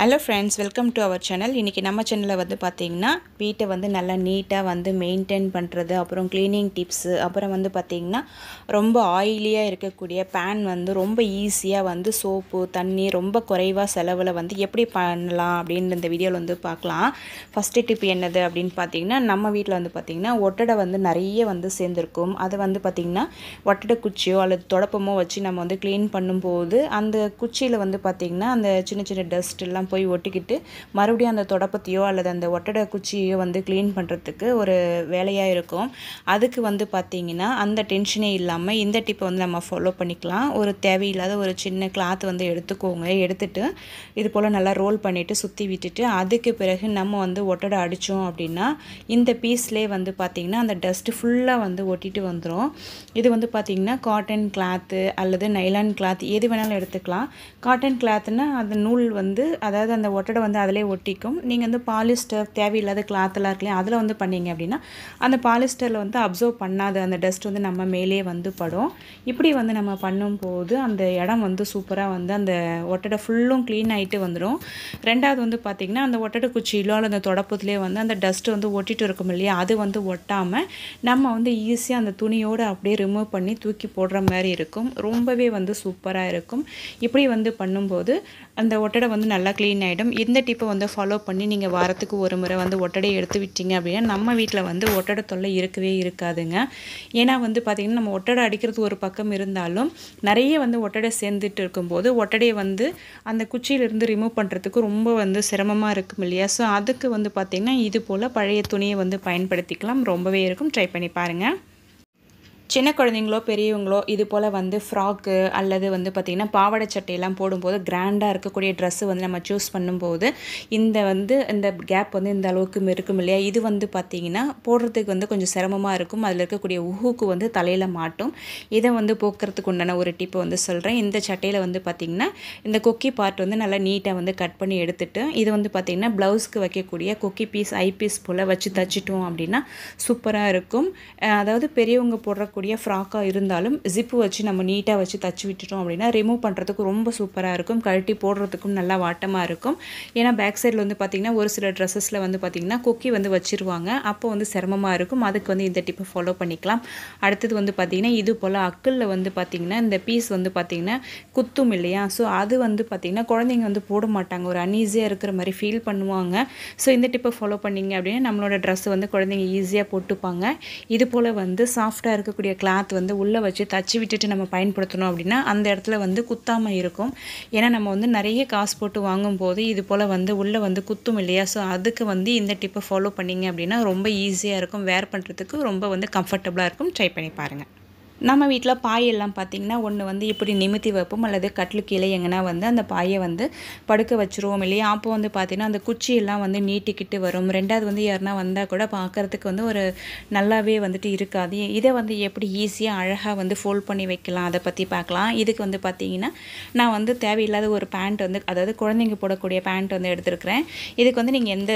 hello friends welcome to our channel இன்றைக்கி நம்ம சேனலில் வந்து பார்த்திங்கன்னா வீட்டை வந்து நல்லா நீட்டாக வந்து மெயின்டைன் பண்ணுறது அப்புறம் க்ளீனிங் டிப்ஸு அப்புறம் வந்து பார்த்திங்கன்னா ரொம்ப ஆயிலியாக இருக்கக்கூடிய பேன் வந்து ரொம்ப ஈஸியாக வந்து சோப்பு தண்ணி ரொம்ப குறைவாக செலவில் வந்து எப்படி பண்ணலாம் அப்படின்னு இந்த வீடியோவில் வந்து பார்க்கலாம் ஃபஸ்ட்டு டிப் என்னது அப்படின்னு பார்த்திங்கன்னா நம்ம வீட்டில் வந்து பார்த்திங்கன்னா ஒட்டடை வந்து நிறைய வந்து சேர்ந்துருக்கும் அதை வந்து பார்த்திங்கன்னா ஒட்டடை குச்சியோ அல்லது தொடப்பமோ வச்சு நம்ம வந்து க்ளீன் பண்ணும்போது அந்த குச்சியில் வந்து பார்த்திங்கன்னா அந்த சின்ன சின்ன டஸ்ட் எல்லாம் போய் ஒட்டிக்கிட்டு மறுபடியும் அந்த தொடப்பத்தையோ அல்லது அந்த ஒட்டடை குச்சியோ வந்து க்ளீன் பண்ணுறதுக்கு ஒரு வேலையாக இருக்கும் அதுக்கு வந்து பார்த்திங்கன்னா அந்த டென்ஷனே இல்லாமல் இந்த டிப்பை வந்து நம்ம ஃபாலோ பண்ணிக்கலாம் ஒரு தேவையில்லாத ஒரு சின்ன கிளாத் வந்து எடுத்துக்கோங்க எடுத்துட்டு இது போல் நல்லா ரோல் பண்ணிவிட்டு சுற்றி விட்டுட்டு அதுக்கு பிறகு நம்ம வந்து ஒட்டடை அடித்தோம் அப்படின்னா இந்த பீஸ்லேயே வந்து பார்த்திங்கன்னா அந்த டஸ்ட்டு ஃபுல்லாக வந்து ஒட்டிட்டு வந்துடும் இது வந்து பார்த்திங்கன்னா காட்டன் கிளாத்து அல்லது நைலான் கிளாத் எது வேணாலும் எடுத்துக்கலாம் காட்டன் கிளாத்துன்னா அந்த நூல் வந்து அதை அதாவது அந்த ஒட்டடை வந்து அதிலே ஒட்டிக்கும் நீங்கள் வந்து பாலிஸ்டர் தேவையில்லாத கிளாத்தெல்லாம் இருக்குல்லையா அதில் வந்து பண்ணிங்க அப்படின்னா அந்த பாலிஸ்டரில் வந்து அப்சர்வ் பண்ணாத அந்த டஸ்ட் வந்து நம்ம மேலே வந்து படும் இப்படி வந்து நம்ம பண்ணும்போது அந்த இடம் வந்து சூப்பராக வந்து அந்த ஒட்டடை ஃபுல்லும் க்ளீன் ஆகிட்டு வந்துடும் ரெண்டாவது வந்து பார்த்திங்கன்னா அந்த ஒட்டடை குச்சியிலோ அல்லது அந்த தொடப்பத்துலேயே வந்து அந்த டஸ்ட்டு வந்து ஒட்டிட்டு இருக்கும் இல்லையா அது வந்து ஒட்டாமல் நம்ம வந்து ஈஸியாக அந்த துணியோடு அப்படியே ரிமூவ் பண்ணி தூக்கி போடுற மாதிரி இருக்கும் ரொம்பவே வந்து சூப்பராக இருக்கும் இப்படி வந்து பண்ணும்போது அந்த ஒட்டடை வந்து நல்லா க்ளீன் க்ளீன் ஆகிடும் இந்த டிப்பை வந்து ஃபாலோ பண்ணி நீங்கள் வாரத்துக்கு ஒரு முறை வந்து ஒட்டடை எடுத்து விட்டீங்க அப்படின்னா நம்ம வீட்டில் வந்து ஒட்டடை தொல்லை இருக்கவே இருக்காதுங்க ஏன்னா வந்து பார்த்திங்கன்னா நம்ம ஒட்டடை அடிக்கிறது ஒரு பக்கம் இருந்தாலும் நிறைய வந்து ஒட்டடை சேர்ந்துட்டு இருக்கும்போது ஒட்டடையை வந்து அந்த குச்சியிலிருந்து ரிமூவ் பண்ணுறதுக்கு ரொம்ப வந்து சிரமமாக இருக்கும் இல்லையா ஸோ அதுக்கு வந்து பார்த்திங்கன்னா இது போல் பழைய துணியை வந்து பயன்படுத்திக்கலாம் ரொம்பவே இருக்கும் ட்ரை பண்ணி பாருங்கள் சின்ன குழந்தைங்களோ பெரியவங்களோ இது போல் வந்து ஃப்ராக்கு அல்லது வந்து பார்த்திங்கன்னா பாவாடை சட்டையெல்லாம் போடும்போது கிராண்டாக இருக்கக்கூடிய ட்ரெஸ்ஸு வந்து நம்ம சூஸ் பண்ணும்போது இந்த வந்து இந்த கேப் வந்து இந்த அளவுக்கு இருக்கும் இல்லையா இது வந்து பார்த்திங்கன்னா போடுறதுக்கு வந்து கொஞ்சம் சிரமமாக இருக்கும் அதில் இருக்கக்கூடிய உஹுக்கு வந்து தலையில் மாட்டும் இதை வந்து போக்குறதுக்கு உண்டான ஒரு டிப்பை வந்து சொல்கிறேன் இந்த சட்டையில் வந்து பார்த்திங்கன்னா இந்த கொக்கி பார்ட் வந்து நல்லா நீட்டாக வந்து கட் பண்ணி எடுத்துட்டு இது வந்து பார்த்திங்கன்னா ப்ளவுஸ்க்கு வைக்கக்கூடிய கொக்கி பீஸ் ஐ பீஸ் போல் வச்சு தச்சுட்டோம் அப்படின்னா சூப்பராக இருக்கும் அதாவது பெரியவங்க போடுற இருக்கக்கூடிய ஃப்ராக்காக இருந்தாலும் ஜிப்பு வச்சு நம்ம நீட்டாக வச்சு தச்சு விட்டுட்டோம் அப்படின்னா ரிமூவ் பண்ணுறதுக்கு ரொம்ப சூப்பராக இருக்கும் கழட்டி போடுறதுக்கும் நல்லா வாட்டமாக இருக்கும் ஏன்னா பேக் சைடில் வந்து பார்த்திங்கன்னா ஒரு சில ட்ரெஸ்ஸஸில் வந்து பார்த்திங்கன்னா கொக்கி வந்து வச்சுருவாங்க அப்போ வந்து சிரமமாக இருக்கும் அதுக்கு வந்து இந்த டிப்பை ஃபாலோ பண்ணிக்கலாம் அடுத்தது வந்து பார்த்திங்கன்னா இது போல் அக்கலில் வந்து பார்த்திங்கன்னா இந்த பீஸ் வந்து பார்த்திங்கன்னா குத்தும் இல்லையா ஸோ அது வந்து பார்த்திங்கன்னா குழந்தைங்க வந்து போட மாட்டாங்க ஒரு அன்ஈஸியாக இருக்கிற மாதிரி ஃபீல் பண்ணுவாங்க ஸோ இந்த டிப்பை ஃபாலோ பண்ணிங்க அப்படின்னா நம்மளோட ட்ரெஸ் வந்து குழந்தைங்க ஈஸியாக போட்டுப்பாங்க இது போல் வந்து சாஃப்டாக இருக்கக்கூடிய இருக்கக்கூடிய கிளாத் வந்து உள்ளே வச்சு தச்சு விட்டுட்டு நம்ம பயன்படுத்தணும் அப்படின்னா அந்த இடத்துல வந்து குத்தாமல் இருக்கும் ஏன்னா நம்ம வந்து நிறைய காசு போட்டு வாங்கும்போது இது போல் வந்து உள்ளே வந்து குத்தும் இல்லையா ஸோ அதுக்கு வந்து இந்த டிப்பை ஃபாலோ பண்ணிங்க அப்படின்னா ரொம்ப ஈஸியாக இருக்கும் வேர் பண்ணுறதுக்கு ரொம்ப வந்து கம்ஃபர்டபுளாக இருக்கும் ட்ரை பண்ணி பாருங்கள் நம்ம வீட்டில் பாயெல்லாம் பார்த்திங்கன்னா ஒன்று வந்து இப்படி நிமித்தி வைப்போம் அல்லது கட்டில் கீழே எங்கன்னா வந்து அந்த பாயை வந்து படுக்க வச்சுருவோம் இல்லையா அப்போ வந்து பார்த்திங்கன்னா அந்த குச்சியெல்லாம் வந்து நீட்டிக்கிட்டு வரும் ரெண்டாவது வந்து யாருனா வந்தால் கூட பார்க்குறதுக்கு வந்து ஒரு நல்லாவே வந்துட்டு இருக்காது இதை வந்து எப்படி ஈஸியாக அழகாக வந்து ஃபோல்ட் பண்ணி வைக்கலாம் அதை பற்றி பார்க்கலாம் இதுக்கு வந்து பார்த்திங்கன்னா நான் வந்து தேவையில்லாத ஒரு பேண்ட் வந்து அதாவது குழந்தைங்க போடக்கூடிய பேண்ட் வந்து எடுத்துருக்கிறேன் இதுக்கு வந்து நீங்கள் எந்த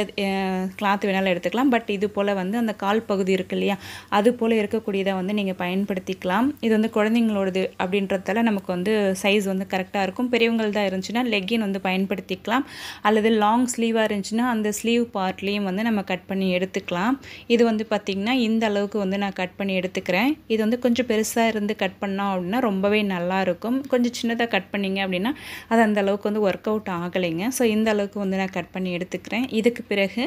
கிளாத் வேணாலும் எடுத்துக்கலாம் பட் இது போல் வந்து அந்த கால் பகுதி இருக்கு இல்லையா அது போல் இருக்கக்கூடியதை வந்து நீங்கள் பயன்படுத்திக்கலாம் பண்ணிக்கலாம் இது வந்து குழந்தைங்களோடது அப்படின்றதால நமக்கு வந்து சைஸ் வந்து கரெக்டாக இருக்கும் பெரியவங்கள் தான் இருந்துச்சுன்னா லெக்கின் வந்து பயன்படுத்திக்கலாம் அல்லது லாங் ஸ்லீவாக இருந்துச்சுன்னா அந்த ஸ்லீவ் பார்ட்லேயும் வந்து நம்ம கட் பண்ணி எடுத்துக்கலாம் இது வந்து பார்த்திங்கன்னா இந்த அளவுக்கு வந்து நான் கட் பண்ணி எடுத்துக்கிறேன் இது வந்து கொஞ்சம் பெருசாக இருந்து கட் பண்ணோம் அப்படின்னா ரொம்பவே நல்லாயிருக்கும் கொஞ்சம் சின்னதாக கட் பண்ணிங்க அப்படின்னா அது அந்த அளவுக்கு வந்து ஒர்க் அவுட் ஆகலைங்க ஸோ இந்த அளவுக்கு வந்து நான் கட் பண்ணி எடுத்துக்கிறேன் இதுக்கு பிறகு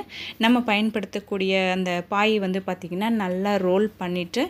நம்ம பயன்படுத்தக்கூடிய அந்த பாய் வந்து பார்த்திங்கன்னா நல்லா ரோல் பண்ணிவிட்டு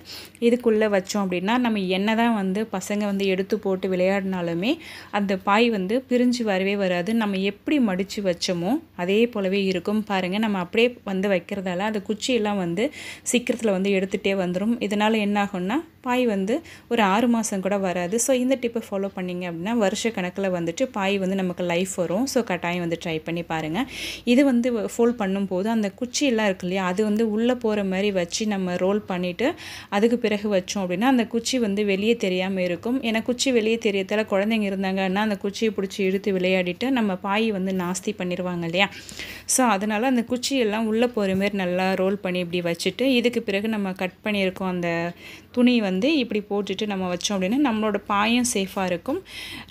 இதுக்குள்ளே வச்சோம் அப்படின்னா அப்படின்னா நம்ம என்ன தான் வந்து பசங்க வந்து எடுத்து போட்டு விளையாடினாலுமே அந்த பாய் வந்து பிரிஞ்சு வரவே வராது நம்ம எப்படி மடித்து வச்சோமோ அதே போலவே இருக்கும் பாருங்கள் நம்ம அப்படியே வந்து வைக்கிறதால அந்த குச்சியெல்லாம் வந்து சீக்கிரத்தில் வந்து எடுத்துகிட்டே வந்துடும் இதனால் என்னாகும்னா பாய் வந்து ஒரு ஆறு மாதம் கூட வராது ஸோ இந்த டிப்பை ஃபாலோ பண்ணிங்க அப்படின்னா வருஷ கணக்கில் வந்துட்டு பாய் வந்து நமக்கு லைஃப் வரும் ஸோ கட்டாயம் வந்து ட்ரை பண்ணி பாருங்கள் இது வந்து ஃபோல்ட் பண்ணும்போது அந்த குச்சியெல்லாம் இருக்கு இல்லையா அது வந்து உள்ளே போகிற மாதிரி வச்சு நம்ம ரோல் பண்ணிவிட்டு அதுக்கு பிறகு வச்சோம் அப்படின்னா அந்த குச்சி வந்து வெளியே தெரியாமல் இருக்கும் ஏன்னா குச்சி வெளியே தெரியத்தால் குழந்தைங்க இருந்தாங்கன்னா அந்த குச்சியை பிடிச்சி இழுத்து விளையாடிட்டு நம்ம பாய் வந்து நாஸ்தி பண்ணிடுவாங்க இல்லையா ஸோ அதனால் அந்த குச்சியெல்லாம் உள்ளே போகிற மாரி நல்லா ரோல் பண்ணி இப்படி வச்சுட்டு இதுக்கு பிறகு நம்ம கட் பண்ணியிருக்கோம் அந்த துணி வந்து இப்படி போட்டுட்டு நம்ம வச்சோம் அப்படின்னா நம்மளோட பாயும் சேஃபாக இருக்கும்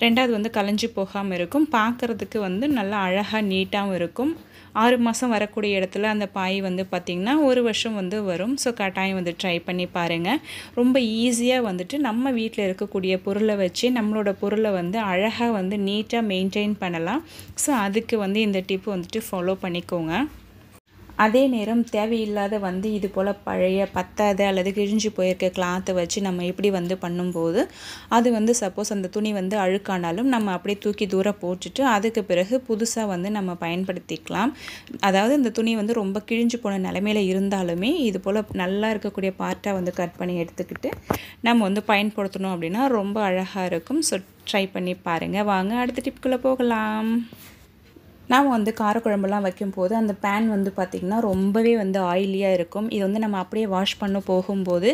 ரெண்டாவது வந்து கலைஞ்சி போகாமல் இருக்கும் பார்க்குறதுக்கு வந்து நல்லா அழகாக நீட்டாகவும் இருக்கும் ஆறு மாதம் வரக்கூடிய இடத்துல அந்த பாய் வந்து பார்த்திங்கன்னா ஒரு வருஷம் வந்து வரும் ஸோ கட்டாயம் வந்து ட்ரை பண்ணி பாருங்கள் ரொம்ப ஈஸியாக வந்துட்டு நம்ம வீட்டில் இருக்கக்கூடிய பொருளை வச்சு நம்மளோட பொருளை வந்து அழகாக வந்து நீட்டாக மெயின்டைன் பண்ணலாம் ஸோ அதுக்கு வந்து இந்த டிப்பு வந்துட்டு ஃபாலோ பண்ணிக்கோங்க அதே நேரம் தேவையில்லாத வந்து இது போல் பழைய பத்தாத அல்லது கிழிஞ்சு போயிருக்க கிளாத்தை வச்சு நம்ம எப்படி வந்து பண்ணும்போது அது வந்து சப்போஸ் அந்த துணி வந்து அழுக்கானாலும் நம்ம அப்படியே தூக்கி தூரம் போட்டுட்டு அதுக்கு பிறகு புதுசாக வந்து நம்ம பயன்படுத்திக்கலாம் அதாவது இந்த துணி வந்து ரொம்ப கிழிஞ்சு போன நிலமையில இருந்தாலுமே இது போல் நல்லா இருக்கக்கூடிய பார்ட்டாக வந்து கட் பண்ணி எடுத்துக்கிட்டு நம்ம வந்து பயன்படுத்தணும் அப்படின்னா ரொம்ப அழகாக இருக்கும் ஸோ ட்ரை பண்ணி பாருங்கள் வாங்க அடுத்த டிப்குள்ளே போகலாம் நாம் வந்து காரக்குழம்புலாம் வைக்கும்போது அந்த பேன் வந்து பார்த்திங்கன்னா ரொம்பவே வந்து ஆயிலியாக இருக்கும் இது வந்து நம்ம அப்படியே வாஷ் பண்ண போகும்போது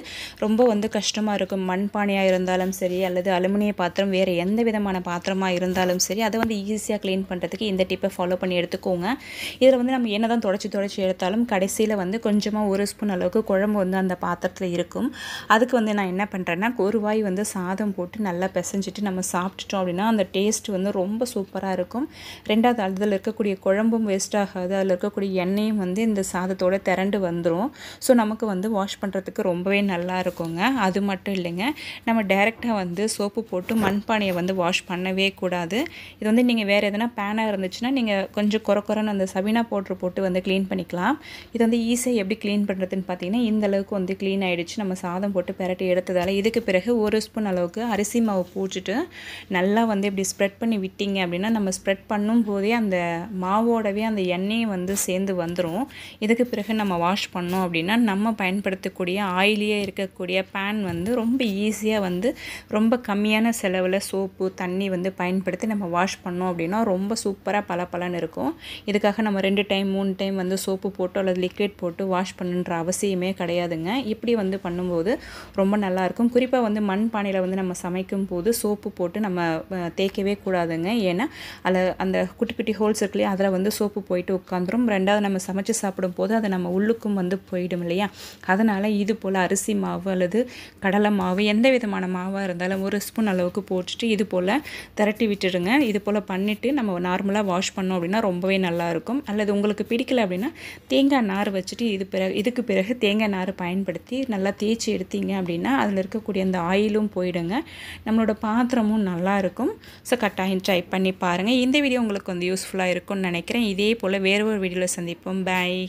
ரொம்ப வந்து கஷ்டமாக இருக்கும் மண்பானையாக இருந்தாலும் சரி அல்லது அலுமினிய பாத்திரம் வேறு எந்த விதமான பாத்திரமாக இருந்தாலும் சரி அதை வந்து ஈஸியாக க்ளீன் பண்ணுறதுக்கு இந்த டிப்பை ஃபாலோ பண்ணி எடுத்துக்கோங்க இதில் வந்து நம்ம என்ன தான் தொடச்சி தொடச்சி எடுத்தாலும் கடைசியில் வந்து கொஞ்சமாக ஒரு ஸ்பூன் அளவுக்கு குழம்பு வந்து அந்த பாத்திரத்தில் இருக்கும் அதுக்கு வந்து நான் என்ன பண்ணுறேன்னா ஒரு வாய் வந்து சாதம் போட்டு நல்லா பிசைஞ்சிட்டு நம்ம சாப்பிட்டுட்டோம் அப்படின்னா அந்த டேஸ்ட் வந்து ரொம்ப சூப்பராக இருக்கும் ரெண்டாவது அழுதலுக்கு இருக்க இருக்கக்கூடிய குழம்பும் வேஸ்ட் ஆகாது அதில் இருக்கக்கூடிய எண்ணெயும் வந்து இந்த சாதத்தோடு திரண்டு வந்துடும் ஸோ நமக்கு வந்து வாஷ் பண்ணுறதுக்கு ரொம்பவே நல்லா இருக்குங்க அது மட்டும் இல்லைங்க நம்ம டைரெக்டாக வந்து சோப்பு போட்டு மண்பானையை வந்து வாஷ் பண்ணவே கூடாது இது வந்து நீங்கள் வேறு எதனா பேனாக இருந்துச்சுன்னா நீங்கள் கொஞ்சம் குறை குறைன்னு அந்த சவினா பவுட்ரு போட்டு வந்து க்ளீன் பண்ணிக்கலாம் இது வந்து ஈஸியாக எப்படி க்ளீன் பண்ணுறதுன்னு பார்த்தீங்கன்னா இந்த அளவுக்கு வந்து க்ளீன் ஆகிடுச்சு நம்ம சாதம் போட்டு பெரட்டி எடுத்ததால் இதுக்கு பிறகு ஒரு ஸ்பூன் அளவுக்கு அரிசி மாவு பூச்சிட்டு நல்லா வந்து இப்படி ஸ்ப்ரெட் பண்ணி விட்டீங்க அப்படின்னா நம்ம ஸ்ப்ரெட் பண்ணும் போதே அந்த மாவோடவே அந்த எண்ணெயை வந்து சேர்ந்து வந்துடும் இதுக்கு பிறகு நம்ம வாஷ் பண்ணோம் அப்படின்னா நம்ம பயன்படுத்தக்கூடிய ஆயிலியே இருக்கக்கூடிய பேன் வந்து ரொம்ப ஈஸியாக வந்து ரொம்ப கம்மியான செலவில் சோப்பு தண்ணி வந்து பயன்படுத்தி நம்ம வாஷ் பண்ணோம் அப்படின்னா ரொம்ப சூப்பராக பல பலன் இருக்கும் இதுக்காக நம்ம ரெண்டு டைம் மூணு டைம் வந்து சோப்பு போட்டு அல்லது லிக்விட் போட்டு வாஷ் பண்ணுன்ற அவசியமே கிடையாதுங்க இப்படி வந்து பண்ணும்போது ரொம்ப நல்லாயிருக்கும் குறிப்பாக வந்து மண் பானையில் வந்து நம்ம சமைக்கும் போது சோப்பு போட்டு நம்ம தேய்க்கவே கூடாதுங்க ஏன்னா அதில் அந்த குட்டி குட்டி ஹோல்ஸ் பவுல்ஸ் இல்லையா அதில் வந்து சோப்பு போயிட்டு உட்காந்துரும் ரெண்டாவது நம்ம சமைச்சு சாப்பிடும் போது அதை நம்ம உள்ளுக்கும் வந்து போயிடும் இல்லையா அதனால் இது போல் அரிசி மாவு அல்லது கடலை மாவு எந்த விதமான மாவாக இருந்தாலும் ஒரு ஸ்பூன் அளவுக்கு போட்டுட்டு இது போல் திரட்டி விட்டுடுங்க இது போல் பண்ணிவிட்டு நம்ம நார்மலாக வாஷ் பண்ணோம் அப்படின்னா ரொம்பவே நல்லாயிருக்கும் அல்லது உங்களுக்கு பிடிக்கல அப்படின்னா தேங்காய் நார் வச்சுட்டு இது பிறகு இதுக்கு பிறகு தேங்காய் நார் பயன்படுத்தி நல்லா தேய்ச்சி எடுத்தீங்க அப்படின்னா அதில் இருக்கக்கூடிய அந்த ஆயிலும் போயிடுங்க நம்மளோட பாத்திரமும் நல்லாயிருக்கும் ஸோ கட்டாயம் ட்ரை பண்ணி பாருங்கள் இந்த வீடியோ உங்களுக்கு வந்து யூஸ்ஃபுல்லாக இருக்கும்னு நினைக்கிறேன் இதே போல் வேறு ஒரு வீடியோவில் சந்திப்போம் பாய்